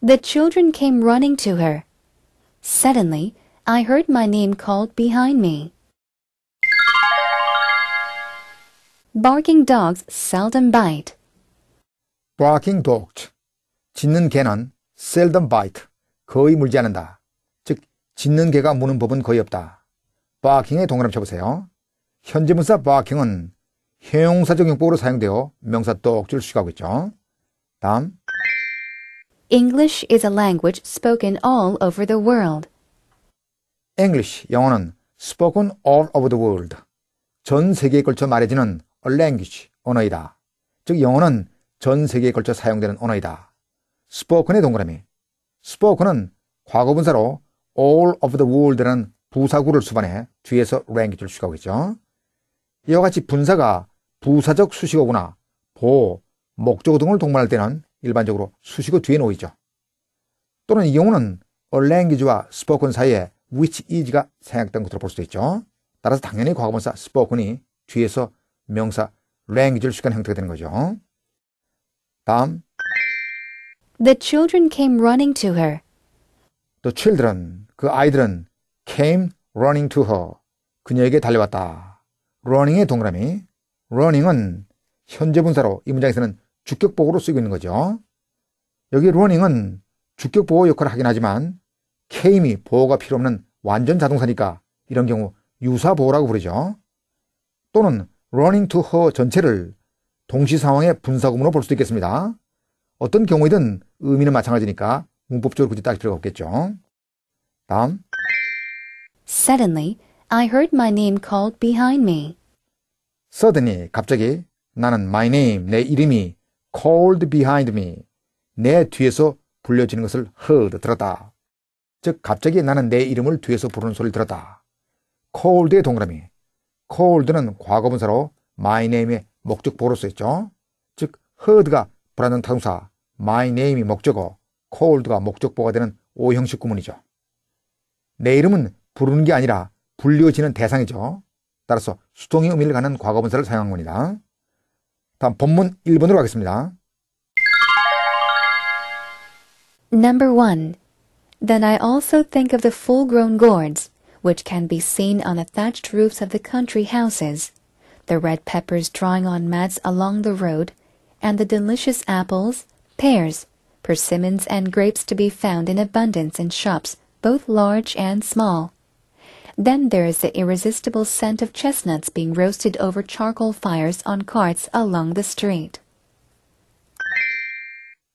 The children came running to her. Suddenly, I heard my name called behind me. Barking dogs seldom bite. Barking dogs. 짖는 개는 seldom bite. 거의 물지 않는다. 즉, 짖는 개가 무는 법은 거의 없다. barking의 동그라미 쳐보세요. 현재 문사 barking은 형용사적 용법으로 사용되어 명사 똑줄 수식하고 있죠. 다음, English is a language spoken all over the world. English, 영어는 spoken all over the world. 전 세계에 걸쳐 말해지는 a language, 언어이다. 즉 영어는 전 세계에 걸쳐 사용되는 언어이다. spoken의 동그라미. spoken은 과거분사로 all over the world라는 부사구를 수반해 뒤에서 language를 추가하고 있죠. 이와 같이 분사가 부사적 수식어구나 보, 목적 등을 동반할 때는 일반적으로 수식어 뒤에 놓이죠. 또는 이 경우는 a language와 spoken 사이에 which is가 생략된 것으로 볼 수도 있죠. 따라서 당연히 과거분사 spoken이 뒤에서 명사 language를 수식한 형태가 되는 거죠. 다음 The children came running to her. The children, 그 아이들은 came running to her. 그녀에게 달려왔다. running의 동그라미. running은 현재 분사로 이 문장에서는 주격보호로 쓰이고 있는 거죠. 여기 루어닝은 주격보호 역할을 하긴 하지만 케임이 보호가 필요 없는 완전 자동사니까 이런 경우 유사보호라고 부르죠. 또는 러닝 투 허 전체를 동시 상황의 분사구문으로 볼 수도 있겠습니다. 어떤 경우이든 의미는 마찬가지니까 문법적으로 굳이 따질 필요가 없겠죠. 다음. Suddenly, I heard my name called behind me. Suddenly, 갑자기 나는 my name, 내 이름이 called behind me. 내 뒤에서 불려지는 것을 heard, 들었다. 즉, 갑자기 나는 내 이름을 뒤에서 부르는 소리를 들었다. called의 동그라미. called는 과거분사로 my name의 목적보로 쓰였죠. 즉, heard가 불안는 타동사, my name이 목적어, called가 목적보가 되는 오형식 구문이죠. 내 이름은 부르는 게 아니라 불려지는 대상이죠. 따라서 수동의 의미를 갖는 과거분사를 사용한 겁니다. 다음 본문 1번으로 가겠습니다. Number 1. Then I also think of the full-grown gourds, which can be seen on the thatched roofs of the country houses, the red peppers drying on mats along the road, and the delicious apples, pears, persimmons, and grapes to be found in abundance in shops, both large and small. Then there is the irresistible scent of chestnuts being roasted over charcoal fires on carts along the street.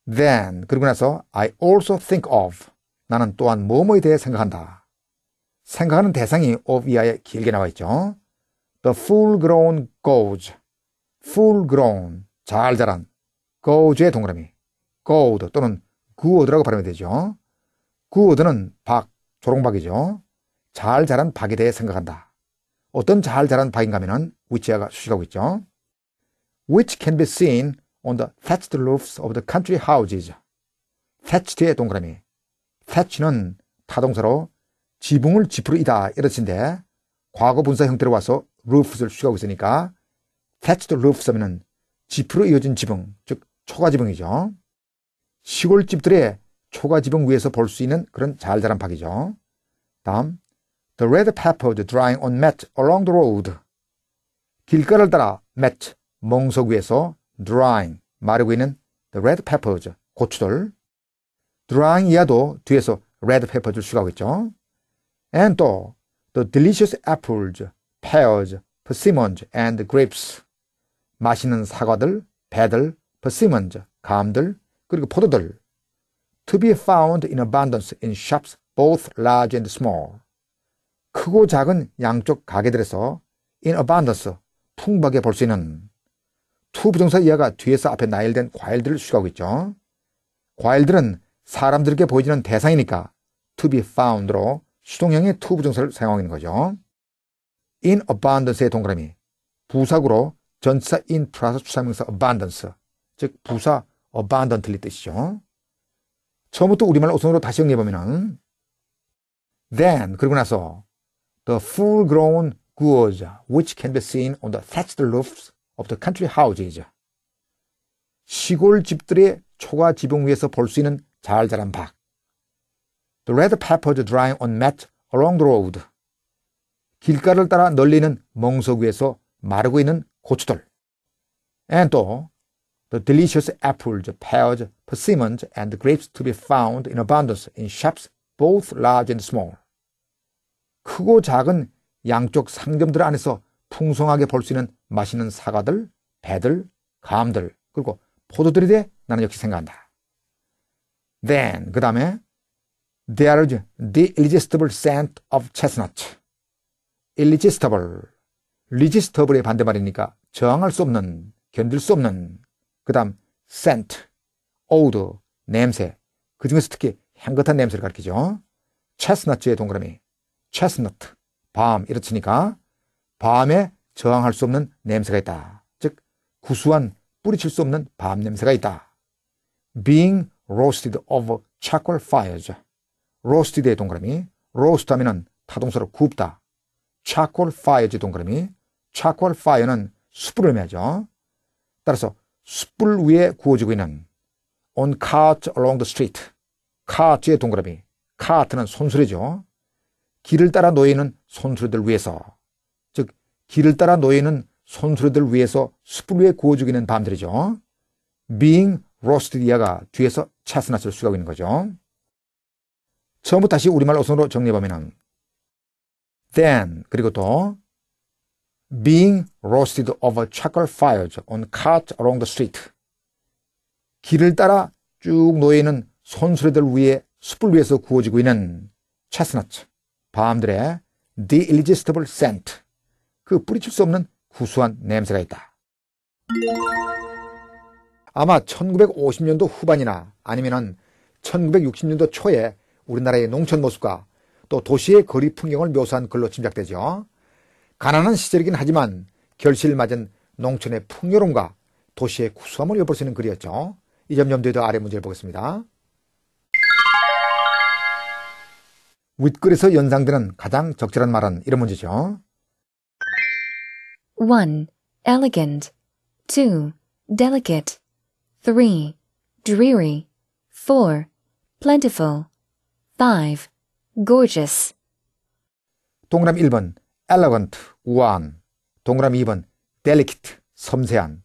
Then 그리고 나서 I also think of 나는 또한 뭐뭐에 대해 생각한다. 생각하는 대상이 of 이하에 길게 나와 있죠. The full-grown goat, full-grown 잘 자란 goat의 동그라미 goat 또는 good 라고 발음이 되죠. good 는 박, 조롱박이죠. 잘 자란 박에 대해 생각한다. 어떤 잘 자란 박인가 하면은 w h i 가 수식하고 있죠. which can be seen on the thatched roofs of the country houses. thatched의 동그라미. thatch는 타동사로 지붕을 지푸르이다 이런 뜻인데 과거 분사 형태로 와서 roofs를 수식하고 있으니까 thatched roofs 하면은 지푸로 이어진 지붕, 즉 초가지붕이죠. 시골집들의 초가지붕 위에서 볼 수 있는 그런 잘 자란 박이죠. 다음 The red peppers drying on mat along the road. 길가를 따라 mat, 멍석 위에서 drying, 마르고 있는 the red peppers, 고추들. drying 이하도 뒤에서 red peppers를 추가하고 있죠. And 또 the delicious apples, pears, persimmons, and grapes. 맛있는 사과들, 배들, persimmons, 감들, 그리고 포도들. To be found in abundance in shops both large and small. 크고 작은 양쪽 가게들에서 in abundance 풍부하게 볼 수 있는 투 부정사 이하가 뒤에서 앞에 나열된 과일들을 수식하고 있죠. 과일들은 사람들에게 보여지는 대상이니까 to be found로 수동형의 to 부정사를 사용하고 있는 거죠. in abundance의 동그라미 부사구로 전치사 in 플러스 추상명사 abundance 즉 부사 abundantly 뜻이죠. 처음부터 우리말 어선으로 다시 정리해보면 은 then 그리고 나서 the full-grown guoja, which can be seen on the thatched roofs of the country houses. 시골 집들의 초가 지붕 위에서 볼 수 있는 잘 자란 박. The red peppers drying on mat along the road. 길가를 따라 널리는 멍석 위에서 마르고 있는 고추들. And 또, the delicious apples, pears, persimmons, and grapes to be found in abundance in shops both large and small. 크고 작은 양쪽 상점들 안에서 풍성하게 볼 수 있는 맛있는 사과들, 배들, 감들, 그리고 포도들에 대해 나는 역시 생각한다. Then, 그 다음에 There is the irresistible scent of chestnut. irresistible. resistable의 반대말이니까 저항할 수 없는, 견딜 수 없는. 그 다음 scent, o u r 냄새. 그 중에서 특히 향긋한 냄새를 가리키죠. chestnut의 동그라미. 체스너트, 밤 이렇으니까 밤에 저항할 수 없는 냄새가 있다. 즉 구수한 뿌리칠 수 없는 밤 냄새가 있다. Being roasted over charcoal fires. roasted의 동그라미, roast 하면은 타동사로 굽다. charcoal fire의 동그라미, charcoal fire는 숯불을 의미하죠. 따라서 숯불 위에 구워지고 있는 on cart along the street. cart의 동그라미, cart는 손수레죠. 길을 따라 놓이는 손수레들 위해서즉 길을 따라 놓이는 손수레들 위해서 숯불 위에 구워 죽이는 밤들이죠. being roasted 이가 뒤에서 차스나스를 수가고 있는 거죠. 처음부터 다시 우리말 어선으로 정리해보면 then 그리고 또 being roasted over charcoal fires on cart along the street 길을 따라 쭉놓이는 손수레들 위에 숯불 위에서 구워지고 있는 차스나츠 밤들의 The Irresistible Scent 그 뿌리칠 수 없는 구수한 냄새가 있다. 아마 1950년도 후반이나 아니면 1960년도 초에 우리나라의 농촌 모습과 또 도시의 거리 풍경을 묘사한 글로 짐작되죠. 가난한 시절이긴 하지만 결실을 맞은 농촌의 풍요로움과 도시의 구수함을 엿볼 수 있는 글이었죠. 이점 염두에 둬 아래 문제를 보겠습니다. 윗글에서 연상되는 가장 적절한 말은 이런 문제죠. 1. elegant 2. delicate 3. dreary 4. plentiful 5. gorgeous 동그람 1번 elegant 우아한 동그람 2번 delicate 섬세한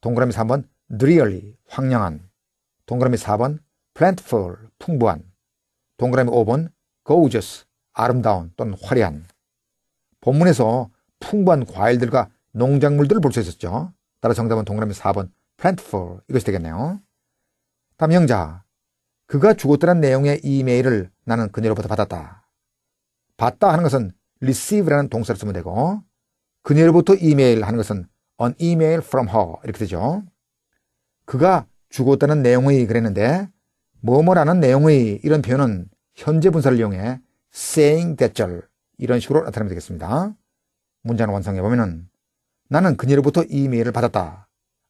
동그라미 3번 drearily 황량한 동그라미 4번 plentiful 풍부한 동그라미 5번 gorgeous, 아름다운 또는 화려한. 본문에서 풍부한 과일들과 농작물들을 볼 수 있었죠. 따라 정답은 동그라미 4번 plentiful 이것이 되겠네요. 다음 형자. 그가 죽었다는 내용의 이메일을 나는 그녀로부터 받았다. 받다 하는 것은 receive라는 동사를 쓰면 되고 그녀로부터 이메일 하는 것은 an email from her 이렇게 되죠. 그가 죽었다는 내용의 그랬는데 뭐뭐라는 내용의 이런 표현은 현재 분사를 이용해 saying that 절 이런 식으로 나타내면 되겠습니다. 문장을 완성해 보면은 나는 그녀로부터 이메일을 받았다.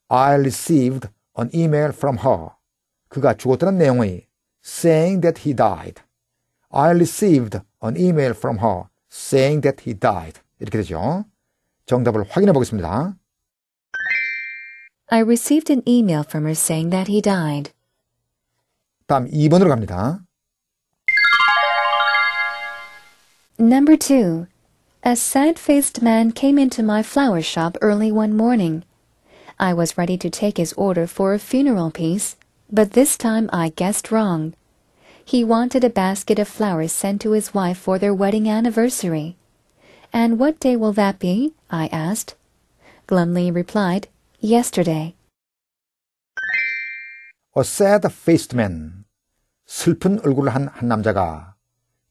I received an email from her. 그가 죽었다는 내용의 saying that he died. I received an email from her saying that he died. 이렇게 되죠. 정답을 확인해 보겠습니다. I received an email from her saying that he died. 다음 2번으로 갑니다. Number two. A sad-faced man came into my flower shop early one morning. I was ready to take his order for a funeral piece, but this time I guessed wrong. He wanted a basket of flowers sent to his wife for their wedding anniversary. And what day will that be? I asked. Glumly replied, yesterday. A sad-faced man. 슬픈 얼굴을 한, 한 남자가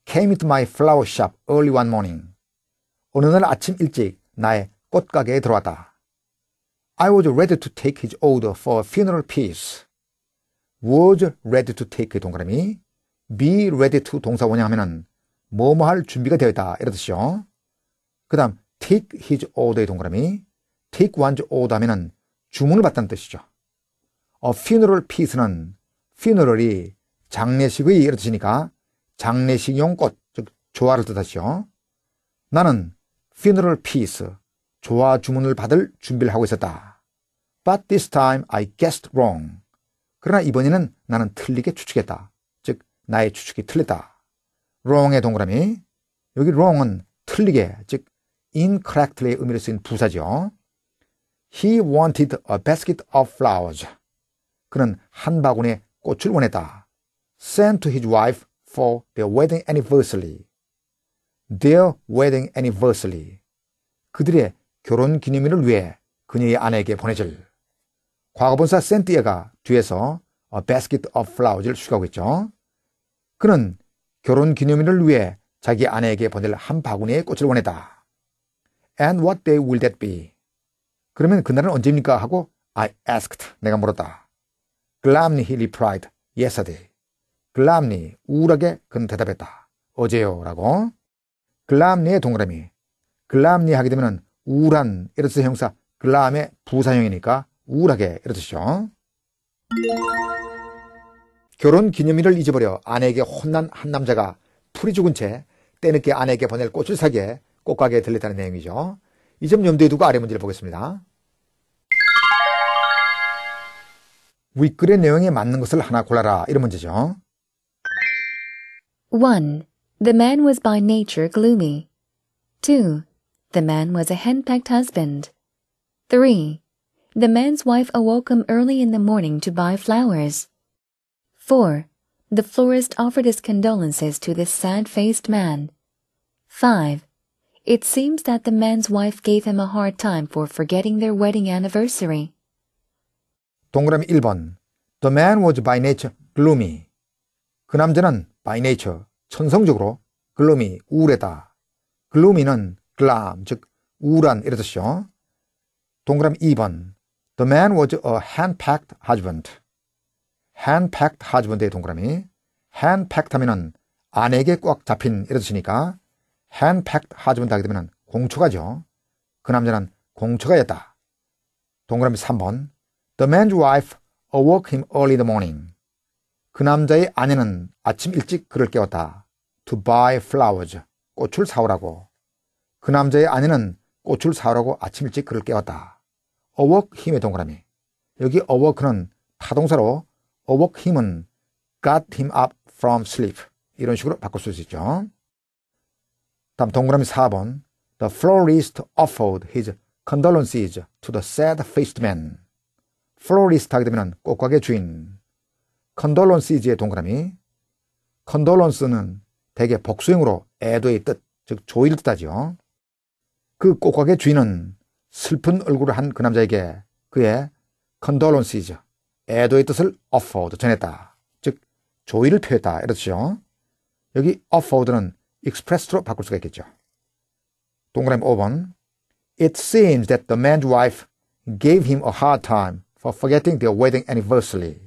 came into my flower shop early one morning. 어느 날 아침 일찍 나의 꽃가게에 들어왔다. I was ready to take his order for a funeral piece. was ready to take 동그라미 be ready to 동사원형 하면은 뭐뭐 할 준비가 되어 있다 이러듯이요그 다음 take his order의 동그라미 take one's order 하면은 주문을 받다는 뜻이죠. a funeral piece는 funeral이 장례식의 이런 뜻이니까 장례식 용꽃, 즉 조화를 뜻하시오. 나는 funeral piece, 조화 주문을 받을 준비를 하고 있었다. But this time I guessed wrong. 그러나 이번에는 나는 틀리게 추측했다. 즉 나의 추측이 틀렸다. wrong의 동그라미. 여기 wrong은 틀리게, 즉 incorrectly의 의미로 쓰인 부사죠. He wanted a basket of flowers. 그는 한 바구니의 꽃을 원했다. Sent to his wife for their wedding anniversary. Their wedding anniversary. 그들의 결혼 기념일을 위해 그녀의 아내에게 보내질. 과거분사 센티에가 뒤에서 A basket of flowers를 수식하고 있죠. 그는 결혼 기념일을 위해 자기 아내에게 보낼 한 바구니의 꽃을 원했다. And what day will that be? 그러면 그날은 언제입니까? 하고 I asked. 내가 물었다. Glamly he replied yesterday. 글람니 우울하게 그는 대답했다. 어제요 라고. 글람니의 동그라미. 글람니 하게 되면 우울한 이렇듯 형사 글람의 부사형이니까 우울하게 이렇듯이죠. 결혼 기념일을 잊어버려 아내에게 혼난 한 남자가 풀이 죽은 채 때늦게 아내에게 보낼 꽃을 사게 꽃가게에 들렸다는 내용이죠. 이 점 염두에 두고 아래 문제를 보겠습니다. 윗글의 내용에 맞는 것을 하나 골라라 이런 문제죠. 1. The man was by nature gloomy. 2. The man was a henpecked husband. 3. The man's wife awoke him early in the morning to buy flowers. 4. The florist offered his condolences to this sad-faced man. 5. It seems that the man's wife gave him a hard time for forgetting their wedding anniversary. 동그라미 1번 The man was by nature gloomy. 그 남자는 by n a t 천성적으로 글로미 우울하다. 글로미는 글람, 즉 우울한 이런 뜻이요. 동그라미 2번 The man was a hand-packed husband. hand-packed husband의 동그라미 hand-packed 하면 아내에게 꽉 잡힌 이런 뜻이니까 hand-packed husband 하게 되면 공처가죠. 그 남자는 공처가였다. 동그라미 3번 The man's wife awoke him early in the morning. 그 남자의 아내는 아침 일찍 그를 깨웠다. To buy flowers. 꽃을 사오라고. 그 남자의 아내는 꽃을 사오라고 아침 일찍 그를 깨웠다. 어워크 힘의 동그라미. 여기 어워크는 타동사로 어워크 힘은 got him up from sleep. 이런 식으로 바꿀 수 있죠. 다음 동그라미 4번. The florist offered his condolences to the sad-faced man. florist 하게 되면 꽃가게 주인. 컨돌런스 이지의 동그라미. 컨돌런스는 대개 복수형으로 애도의 뜻, 즉 조일 뜻하지요. 그 꽃가게 주인은 슬픈 얼굴을 한 그 남자에게 그의 컨돌런스 이즈, 애도의 뜻을 offered 전했다. 즉 조의를 표했다. 이렇죠. 여기 offered는 expressed로 바꿀 수가 있겠죠. 동그라미 5번. It seems that the man's wife gave him a hard time for forgetting their wedding anniversary.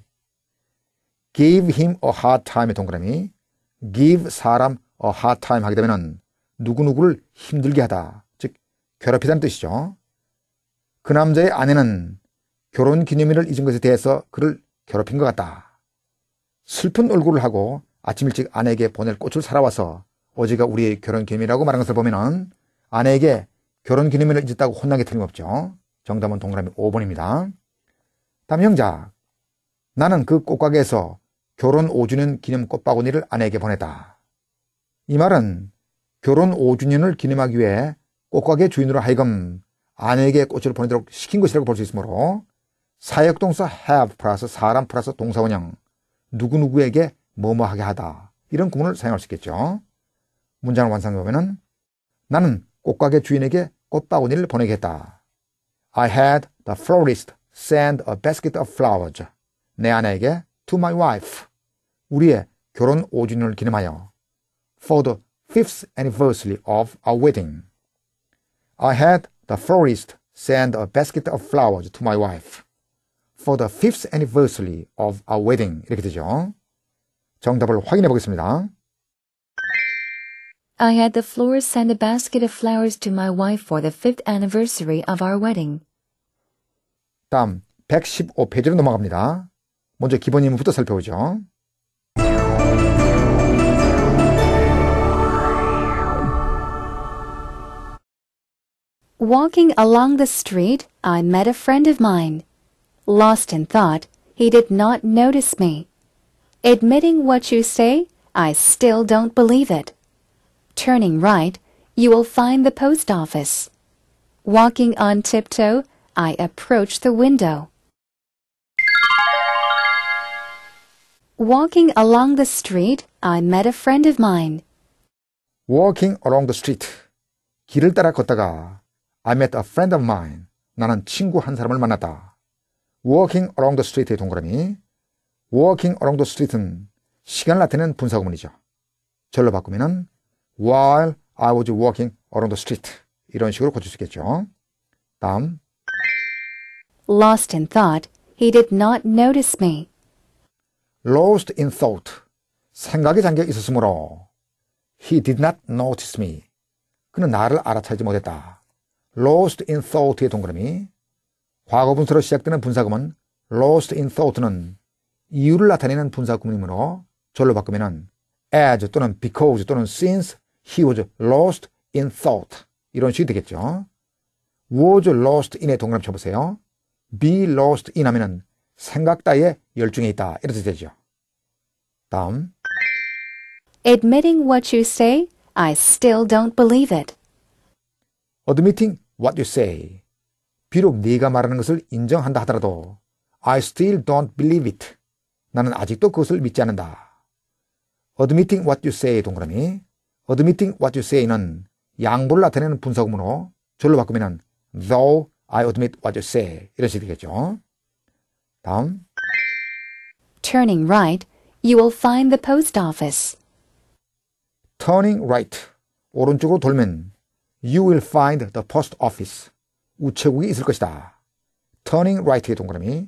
give him a hard time의 동그라미 give 사람 a hard time 하게 되면은 누구누구를 힘들게 하다 즉 괴롭히다는 뜻이죠. 그 남자의 아내는 결혼 기념일을 잊은 것에 대해서 그를 괴롭힌 것 같다. 슬픈 얼굴을 하고 아침 일찍 아내에게 보낼 꽃을 사러와서 어제가 우리의 결혼 기념일이라고 말한 것을 보면은 아내에게 결혼 기념일을 잊었다고 혼나게 틀림없죠. 정답은 동그라미 5번입니다. 다음 형자. 나는 그 꽃가게에서 결혼 5주년 기념 꽃바구니를 아내에게 보내다. 이 말은 결혼 5주년을 기념하기 위해 꽃가게 주인으로 하여금 아내에게 꽃을 보내도록 시킨 것이라고 볼 수 있으므로 사역동사 have 플러스 사람 플러스 동사원형 누구누구에게 뭐뭐하게 하다 이런 구문을 사용할 수 있겠죠. 문장을 완성해보면 나는 꽃가게 주인에게 꽃바구니를 보내겠다. I had the florist send a basket of flowers. 내 아내에게 to my wife. 우리의 결혼 5주년을 기념하여 For the fifth anniversary of our wedding, I had the florist send a basket of flowers to my wife. For the fifth anniversary of our wedding 이렇게 되죠. 정답을 확인해 보겠습니다. I had the florist send a basket of flowers to my wife for the fifth anniversary of our wedding. 다음 115페이지로 넘어갑니다. 먼저 기본 예문부터 살펴보죠. Walking along the street, I met a friend of mine. Lost in thought, he did not notice me. Admitting what you say, I still don't believe it. Turning right, you will find the post office. Walking on tiptoe, I approach the window. Walking along the street, I met a friend of mine. Walking along the street. 길을 따라 걷다가 I met a friend of mine. 나는 친구 한 사람을 만났다. Walking along the street의 동그라미. Walking along the street은 시간을 나타내는 분사구문이죠. 절로 바꾸면 while I was walking along the street 이런 식으로 고칠 수 있겠죠. 다음 Lost in thought, he did not notice me. Lost in thought, 생각이 잠겨 있었으므로 he did not notice me. 그는 나를 알아차리지 못했다. lost in thought의 동그라미 과거 분사로 시작되는 분사구문 lost in thought는 이유를 나타내는 분사구문이므로 절로 바꾸면 as 또는 because 또는 since he was lost in thought 이런 식이 되겠죠. was lost in의 동그라미 쳐보세요. be lost in 하면은 생각 따위에 열중해 있다 이렇게 되죠. 다음 Admitting what you say, I still don't believe it. admitting what you say. 비록 네가 말하는 것을 인정한다 하더라도 I still don't believe it. 나는 아직도 그것을 믿지 않는다. admitting what you say 동그라미 admitting what you say는 양보를 나타내는 분석문으로 절로 바꾸면 though I admit what you say 이런 식이 되겠죠. 다음 Turning right, you will find the post office. Turning right, 오른쪽으로 돌면 You will find the post office. 우체국이 있을 것이다. Turning right의 동그라미.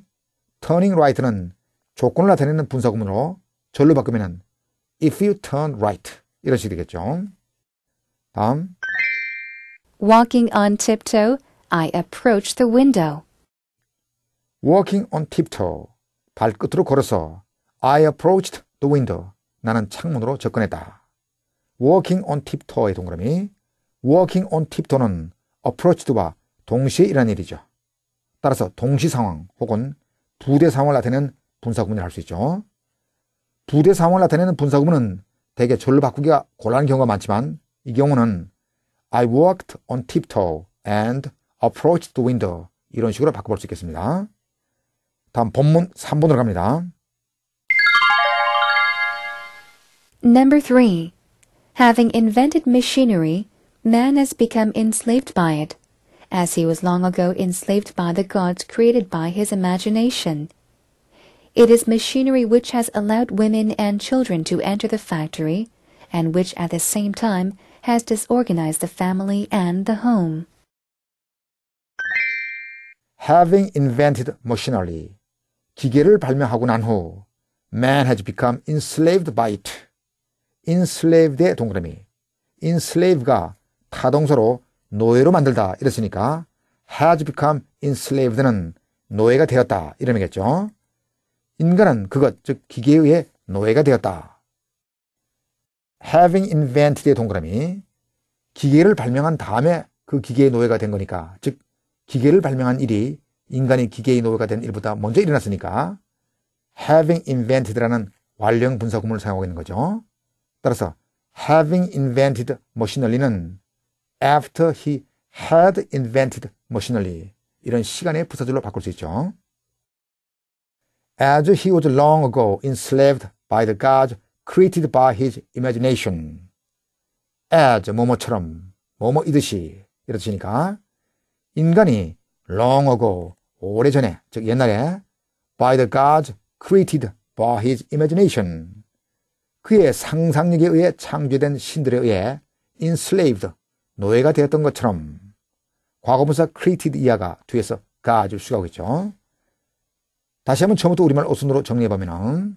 Turning right는 조건을 나타내는 분사구문으로 절로 바꾸면 if you turn right 이런 식이 되겠죠. 다음 Walking on tiptoe, I approach the window. Walking on tiptoe. 발끝으로 걸어서 I approached the window. 나는 창문으로 접근했다. Walking on tiptoe의 동그라미 walking on tiptoe는 approached와 동시에 일어난 일이죠. 따라서 동시 상황 혹은 부대 상황을 나타내는 분사구문을 할 수 있죠. 부대 상황을 나타내는 분사구문은 대개 절로 바꾸기가 곤란한 경우가 많지만 이 경우는 I walked on tiptoe and approached the window 이런 식으로 바꿔볼 수 있겠습니다. 다음 본문 3번으로 갑니다. Number 3. Having invented machinery, Man has become enslaved by it, as he was long ago enslaved by the gods created by his imagination. It is machinery which has allowed women and children to enter the factory, and which at the same time has disorganized the family and the home. Having invented machinery, 기계를 발명하고 난 후, man has become enslaved by it. enslaved의 동그라미, enslaved가. 타동서로 노예로 만들다 이랬으니까 has become enslaved는 노예가 되었다 이름이겠죠 인간은 그것 즉 기계에 의해 노예가 되었다. having invented의 동그라미 기계를 발명한 다음에 그 기계의 노예가 된 거니까 즉 기계를 발명한 일이 인간이 기계의 노예가 된 일보다 먼저 일어났으니까 having invented라는 완령 분사 구문을 사용하고 있는 거죠. 따라서 having invented machinery는 after he had invented machinery. 이런 시간의 부사절로 바꿀 수 있죠. As he was long ago enslaved by the gods created by his imagination. As 뭐뭐처럼 뭐뭐이듯이 이렇으니까 인간이 long ago 오래전에 즉 옛날에 by the gods created by his imagination 그의 상상력에 의해 창조된 신들에 의해 enslaved 노예가 되었던 것처럼 과거분사 created 이하가 뒤에서 가줄 수가 오겠죠. 다시 한번 처음부터 우리말 오순으로 정리해보면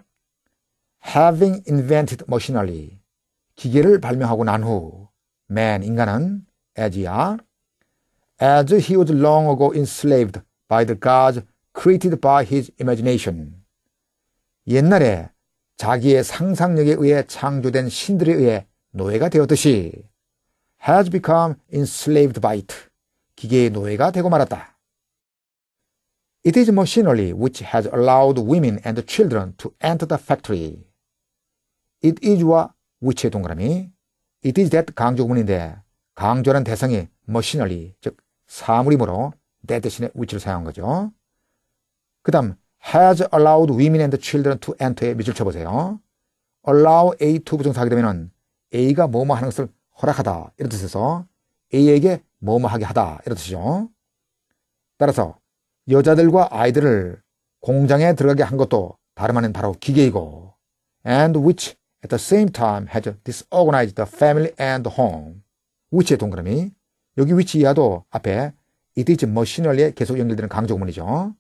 having invented machinery 기계를 발명하고 난 후 man 인간은 as야 as he was long ago enslaved by the gods created by his imagination 옛날에 자기의 상상력에 의해 창조된 신들에 의해 노예가 되었듯이 has become enslaved by it. 기계의 노예가 되고 말았다. It is machinery which has allowed women and children to enter the factory. It is와 which의 동그라미. It is that 강조구문인데 강조란 대상이 machinery, 즉 사물이므로 that 대신에 which를 사용한 거죠. 그 다음 has allowed women and children to enter에 밑줄 쳐보세요. allow A to 부정사하게 되면 은 A가 뭐뭐 하는 것을 허락하다 이런 뜻에서 A에게 뭐뭐하게 하다 이런 뜻이죠. 따라서 여자들과 아이들을 공장에 들어가게 한 것도 다름 아닌 바로 기계이고 and which at the same time had disorganized the family and the home which의 동그라미 여기 which 이하도 앞에 it is machinery에 계속 연결되는 강조문이죠.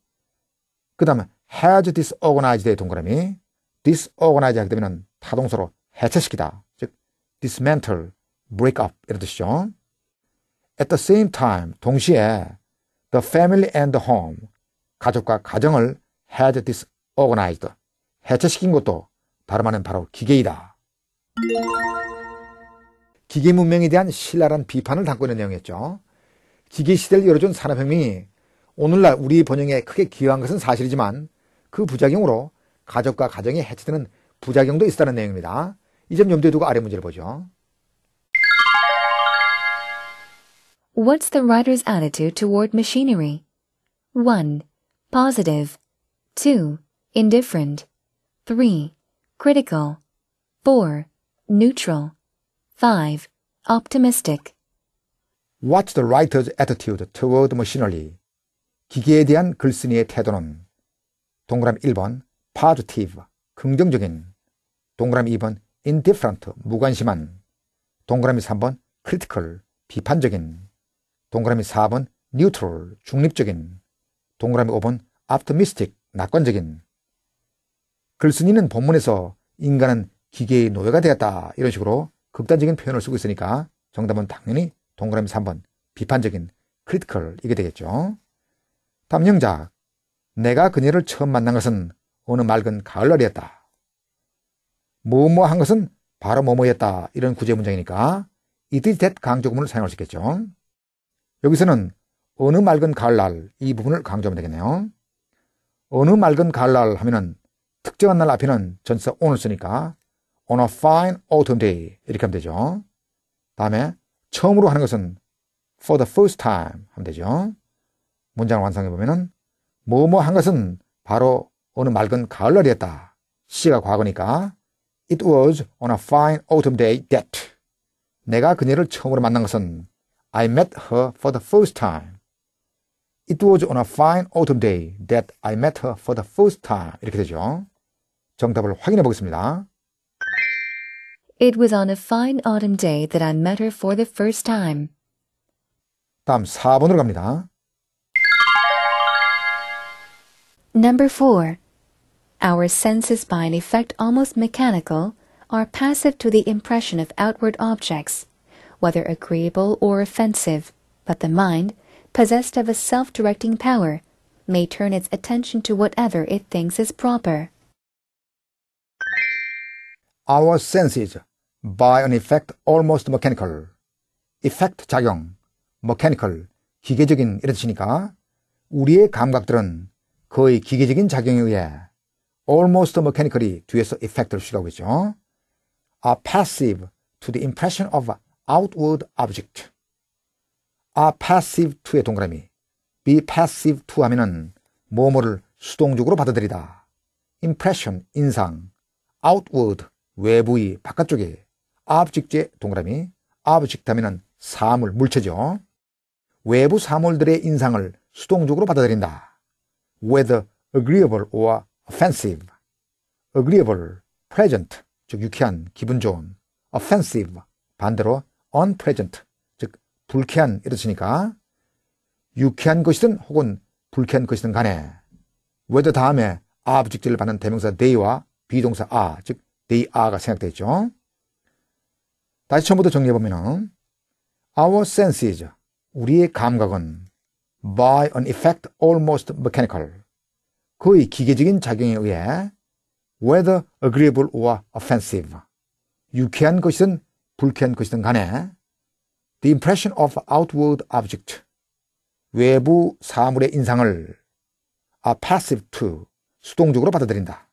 그 다음에 has disorganized의 동그라미 disorganized 하게 되면 타동사로 해체시키다 즉 dismantle break up 이런 뜻이죠. At the same time, 동시에 the family and the home, 가족과 가정을 had disorganized, 해체시킨 것도 다름 아닌 바로 기계이다. 기계 문명에 대한 신랄한 비판을 담고 있는 내용이었죠. 기계 시대를 열어준 산업혁명이 오늘날 우리 번영에 크게 기여한 것은 사실이지만 그 부작용으로 가족과 가정이 해체되는 부작용도 있다는 내용입니다. 이 점 염두에 두고 아래 문제를 보죠. What's the writer's attitude toward machinery? 1. 2. Indifferent. 3. Critical. 4. Neutral. 5. Optimistic. What's the writer's attitude toward machinery? 기계에 대한 글쓴이의 태도는 동그람 1번 positive, 긍정적인 동그람 2번 indifferent, 무관심한 동그라미 3번 critical, 비판적인 동그라미 4번 neutral 중립적인 동그라미 5번 optimistic 낙관적인 글쓴이는 본문에서 인간은 기계의 노예가 되었다 이런 식으로 극단적인 표현을 쓰고 있으니까 정답은 당연히 동그라미 3번 비판적인 critical 이게 되겠죠. 다음 영작 내가 그녀를 처음 만난 것은 어느 맑은 가을날이었다. 뭐뭐한 것은 바로 뭐뭐였다 이런 구제 문장이니까 it is that 강조구문을 사용할 수 있겠죠. 여기서는 어느 맑은 가을날 이 부분을 강조하면 되겠네요. 어느 맑은 가을날 하면은 특정한 날 앞에는 전서 오늘 쓰니까 on a fine autumn day 이렇게 하면 되죠. 다음에 처음으로 하는 것은 for the first time 하면 되죠. 문장을 완성해 보면은 뭐뭐 한 것은 바로 어느 맑은 가을날이었다. 시가 과거니까 It was on a fine autumn day that 내가 그녀를 처음으로 만난 것은 I met her for the first time. It was on a fine autumn day that I met her for the first time. 이렇게 되죠. 정답을 확인해 보겠습니다. It was on a fine autumn day that I met her for the first time. 다음 4번으로 갑니다. Number 4. Our senses by an effect almost mechanical are passive to the impression of outward objects whether agreeable or offensive, but the mind, possessed of a self-directing power, may turn its attention to whatever it thinks is proper. Our senses, by an effect almost mechanical, effect 작용, mechanical, 기계적인 이렇으니까 우리의 감각들은 거의 기계적인 작용에 의해 almost mechanically 뒤에서 effect를 수식하고 있죠. are passive to the impression of outward object. are passive to의 동그라미. be passive to 하면은 뭐뭐를 수동적으로 받아들이다. impression, 인상. outward, 외부의 바깥쪽에. object의 동그라미. object 하면은 사물, 물체죠. 외부 사물들의 인상을 수동적으로 받아들인다. whether agreeable or offensive. agreeable, pleasant, 즉 유쾌한, 기분 좋은. offensive, 반대로 unpleasant, 즉 불쾌한 이렇으니까 유쾌한 것이든 혹은 불쾌한 것이든 간에 whether 다음에 are 부직제를 받는 대명사 they와 비동사 are, 즉 they are가 생략되어 있죠. 다시 처음부터 정리해보면 our senses, 우리의 감각은 by an effect almost mechanical, 거의 기계적인 작용에 의해 whether agreeable or offensive, 유쾌한 것이든 불쾌한 것이든 간에 The impression of outward object 외부 사물의 인상을 a passive to 수동적으로 받아들인다.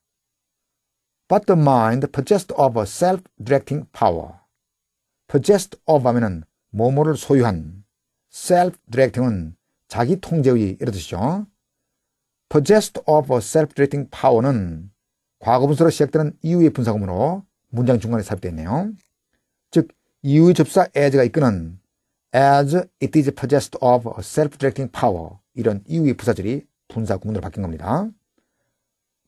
But the mind possessed of a self-directing power possessed of 하면은 뭐뭐를 소유한 self-directing은 자기 통제의 이런 뜻이죠. possessed of a self-directing power는 과거분사로 시작되는 이유의 분사구으로 문장 중간에 삽입되어 있네요. 이유 접사 as가 이끄는 as it is possessed of self-directing power 이런 이유의 부사절이 분사 구문으로 바뀐 겁니다.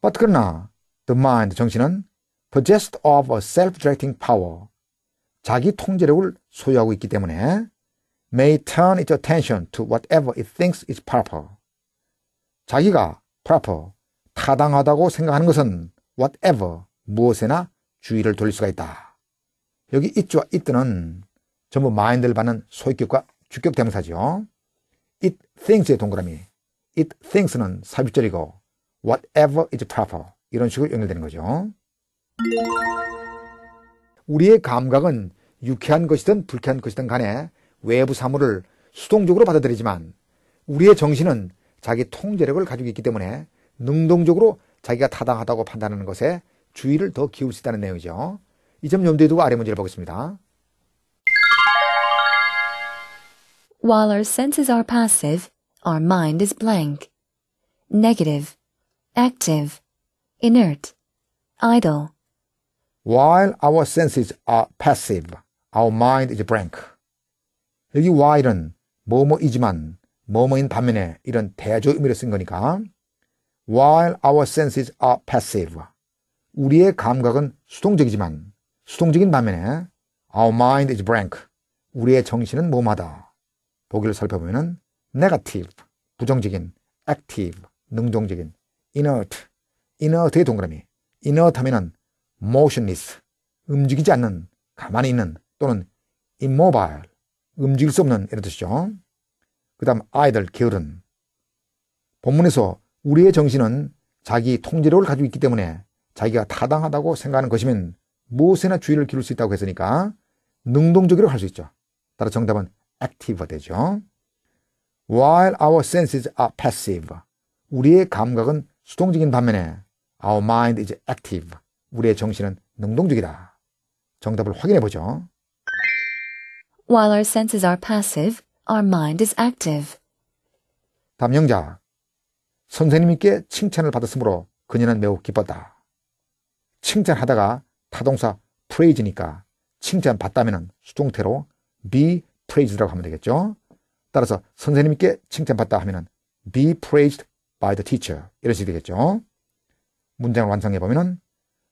But 그러나 the mind 정신은 possessed of a self-directing power 자기 통제력을 소유하고 있기 때문에 may turn its attention to whatever it thinks is proper 자기가 proper 타당하다고 생각하는 것은 whatever 무엇에나 주의를 돌릴 수가 있다. 여기 it와 it는 전부 마인드를 받는 소유격과 주격 대명사죠. it thinks의 동그라미. it thinks는 삽입절이고 whatever is proper 이런 식으로 연결되는 거죠. 우리의 감각은 유쾌한 것이든 불쾌한 것이든 간에 외부 사물을 수동적으로 받아들이지만 우리의 정신은 자기 통제력을 가지고 있기 때문에 능동적으로 자기가 타당하다고 판단하는 것에 주의를 더 기울수 있다는 내용이죠. 이점 염두에 두고 아래 문제를 보겠습니다. While our senses are passive, our mind is blank. Negative, active, inert, idle. While our senses are passive, our mind is blank. 여기 while은 뭐뭐이지만 뭐뭐인 반면에 이런 대조 의미를 쓴 거니까 while our senses are passive 우리의 감각은 수동적이지만 수동적인 반면에 Our mind is blank. 우리의 정신은 몸마다 보기를 살펴보면 negative, 부정적인, active, 능동적인, inert, inert의 동그라미. inert 하면은 motionless, 움직이지 않는, 가만히 있는 또는 immobile, 움직일 수 없는 이런 뜻이죠. 그 다음 idle, 게으른. 본문에서 우리의 정신은 자기 통제력을 가지고 있기 때문에 자기가 타당하다고 생각하는 것이면 무엇에나 주의를 기울 수 있다고 했으니까 능동적으로 할 수 있죠. 따라 정답은 active 되죠. While our senses are passive. 우리의 감각은 수동적인 반면에 our mind is active. 우리의 정신은 능동적이다. 정답을 확인해 보죠. While our senses are passive, our mind is active. 담영자. 선생님께 칭찬을 받았으므로 그녀는 매우 기뻤다. 칭찬하다가 타동사 praise니까 칭찬받다면 수동태로 be praised라고 하면 되겠죠. 따라서 선생님께 칭찬받다 하면 be praised by the teacher 이런 식이 되겠죠. 문장을 완성해 보면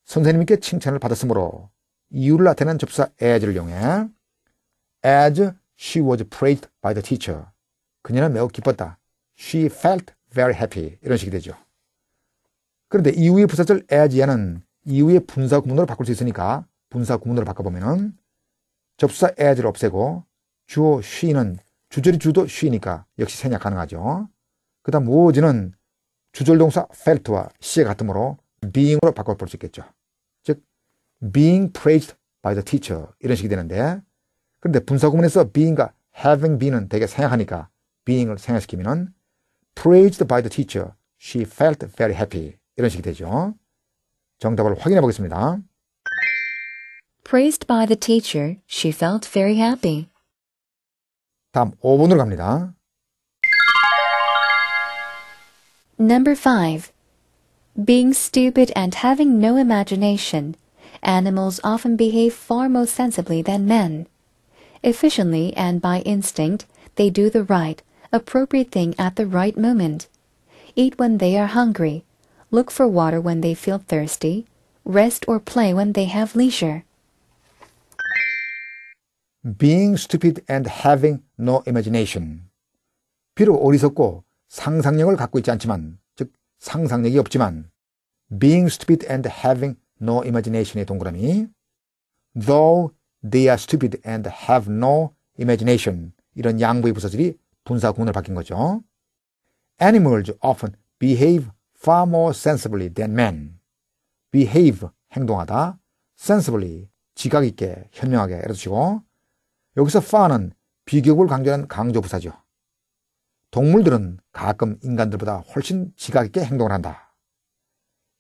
선생님께 칭찬을 받았으므로 이유를 나타내는 접사 as를 이용해 as she was praised by the teacher 그녀는 매우 기뻤다. she felt very happy 이런 식이 되죠. 그런데 이후의 부사절 as에는 이후에 분사 구문으로 바꿀 수 있으니까 분사 구문으로 바꿔보면은 접수사 as를 없애고 주어 she는 주절이 주도 she니까 역시 생략 가능하죠. 그 다음 wo지는 주절 동사 felt와 c에 같으므로 being으로 바꿔볼 수 있겠죠. 즉 being praised by the teacher 이런 식이 되는데 그런데 분사구문에서 being과 having been은 되게 생략하니까 being을 생략시키면은 praised by the teacher she felt very happy 이런 식이 되죠. 정답을 확인해 보겠습니다. Praised by the teacher, she felt very happy. 다음 5번으로 갑니다. Number 5. Being stupid and having no imagination, animals often behave far more sensibly than men. Efficiently and by instinct, they do the right, appropriate thing at the right moment. Eat when they are hungry, look for water when they feel thirsty, rest or play when they have leisure. being stupid and having no imagination. 비록 어리석고 상상력을 갖고 있지 않지만, 즉 상상력이 없지만, being stupid and having no imagination의 동그라미, though they are stupid and have no imagination 이런 양부의 부사들이 분사구문을 바뀐 거죠. Animals often behave far more sensibly than men. behave 행동하다. sensibly 지각 있게 현명하게 예를 드시고 여기서 far는 비교급을 강조하는 강조부사죠. 동물들은 가끔 인간들보다 훨씬 지각 있게 행동을 한다.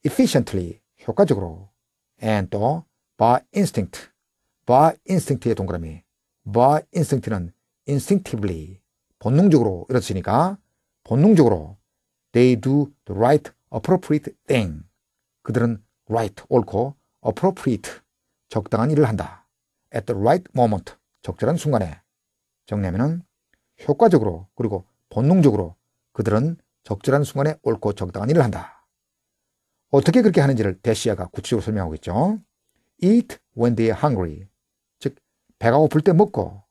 efficiently 효과적으로 and 또 by instinct by instinct의 동그라미 by instinct는 instinctively 본능적으로 이렇으니까 본능적으로 They do the right appropriate thing. 그들은 right, 옳고 appropriate, 적당한 일을 한다. at the right moment, 적절한 순간에. 정리하면 효과적으로 그리고 본능적으로 그들은 적절한 순간에 옳고 적당한 일을 한다. 어떻게 그렇게 하는지를 데시아가 구체적으로 설명하고 있죠. Eat when they are hungry. 즉, 배가 고플 때 먹고.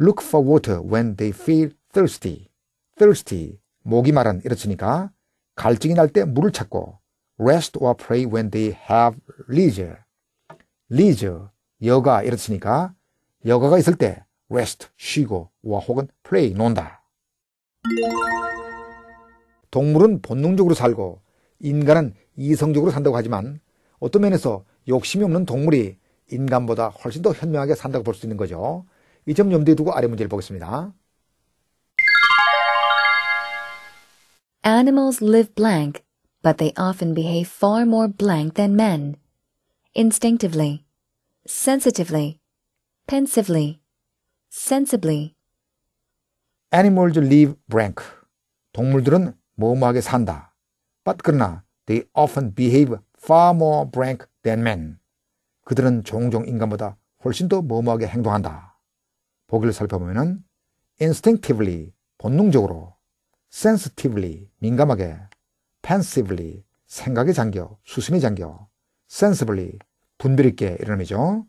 Look for water when they feel thirsty. thirsty. 목이 마른 이렇으니까 갈증이 날 때 물을 찾고 rest or pray when they have leisure. leisure, 여가 이렇으니까 여가가 있을 때 rest, 쉬고, 와 혹은 play, 논다. 동물은 본능적으로 살고 인간은 이성적으로 산다고 하지만 어떤 면에서 욕심이 없는 동물이 인간보다 훨씬 더 현명하게 산다고 볼 수 있는 거죠. 이 점 염두에 두고 아래 문제를 보겠습니다. Animals live blank, but they often behave far more blank than men. Instinctively, sensitively, pensively, sensibly. Animals live blank. 동물들은 모호하게 산다. But 그러나 they often behave far more blank than men. 그들은 종종 인간보다 훨씬 더 모호하게 행동한다. 보기를 살펴보면 instinctively 본능적으로 sensitively 민감하게 pensively 생각에 잠겨 수심에 잠겨 sensibly 분별 있게 이런 의미죠.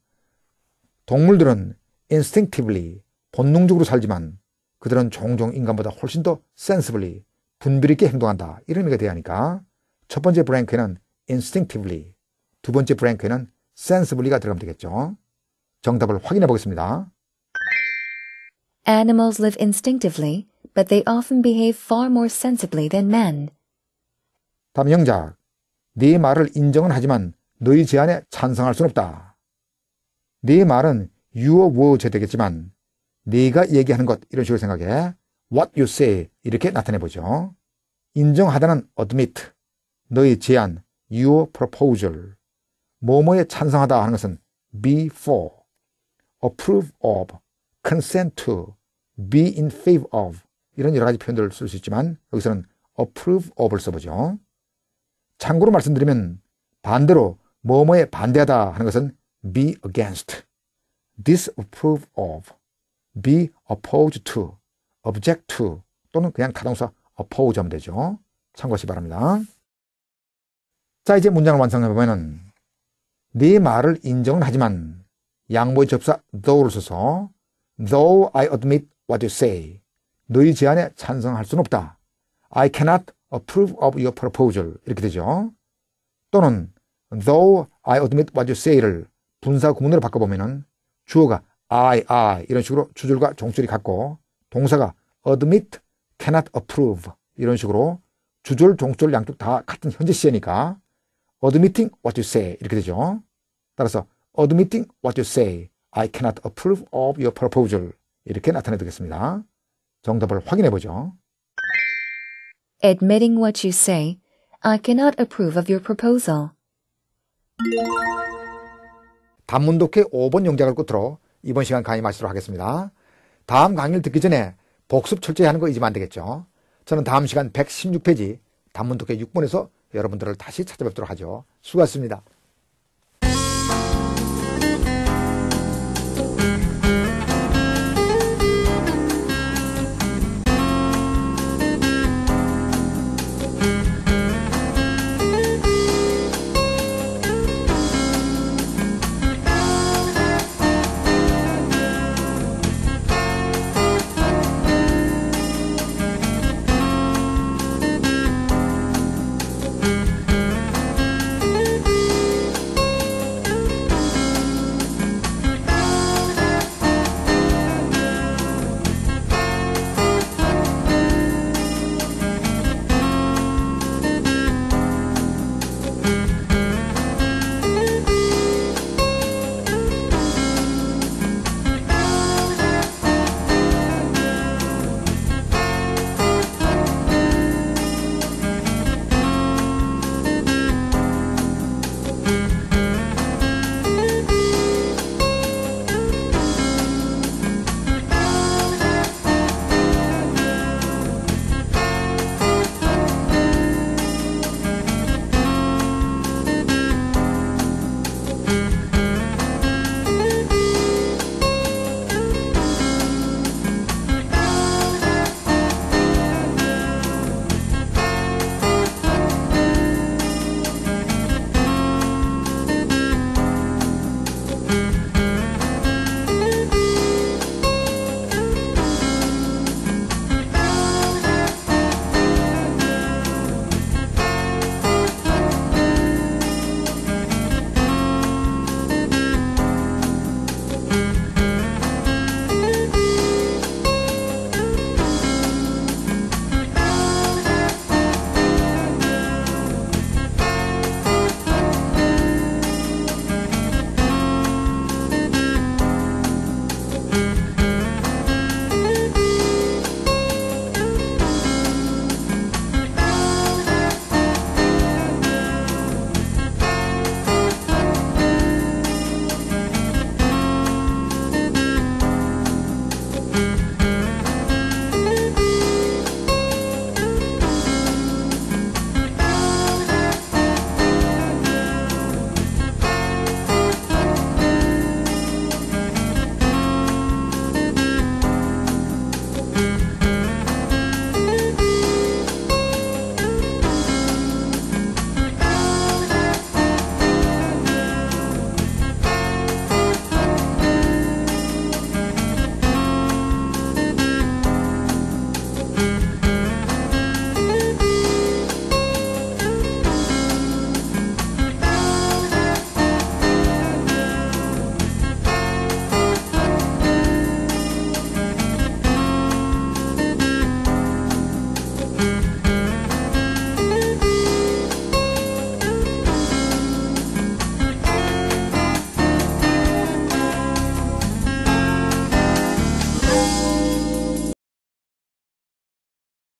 동물들은 instinctively 본능적으로 살지만 그들은 종종 인간보다 훨씬 더 sensibly 분별 있게 행동한다 이런 의미가 돼야 하니까 첫 번째 브랭크에는 instinctively 두 번째 브랭크에는 sensibly가 들어가면 되겠죠. 정답을 확인해 보겠습니다. Animals live instinctively but they often behave far more sensibly than men. 담영자, 네 말을 인정은 하지만 너희 제안에 찬성할 수는 없다. 네 말은 you or were 되겠지만 네가 얘기하는 것 이런 식으로 생각해 what you say 이렇게 나타내 보죠. 인정하다는 admit, 너희 제안 your proposal, 뭐뭐에 찬성하다 하는 것은 be for, approve of, consent to, be in favor of 이런 여러 가지 표현들을 쓸 수 있지만 여기서는 approve of을 써보죠. 참고로 말씀드리면 반대로 뭐뭐에 반대하다 하는 것은 be against, disapprove of, be opposed to, object to 또는 그냥 타동사 oppose 하면 되죠. 참고하시 기 바랍니다. 자 이제 문장을 완성해보면은 네 말을 인정은 하지만 양보의 접사 though를 써서 though I admit what you say 너희 제안에 찬성할 수는 없다. I cannot approve of your proposal. 이렇게 되죠. 또는 though I admit what you say를 분사 구문으로 바꿔보면 주어가 I, I 이런 식으로 주절과 종줄이 같고 동사가 admit, cannot approve 이런 식으로 주절, 종줄 양쪽 다 같은 현재 시제니까 admitting what you say 이렇게 되죠. 따라서 admitting what you say, I cannot approve of your proposal 이렇게 나타내겠습니다. 드 정답을 확인해 보죠. Admitting what you say, I cannot approve of your proposal. 단문 독해 5번 용작을 끝으로 이번 시간 강의 마치도록 하겠습니다. 다음 강의를 듣기 전에 복습 철저히 하는 거 잊으면 안 되겠죠. 저는 다음 시간 116페이지 단문 독해 6번에서 여러분들을 다시 찾아뵙도록 하죠. 수고하셨습니다.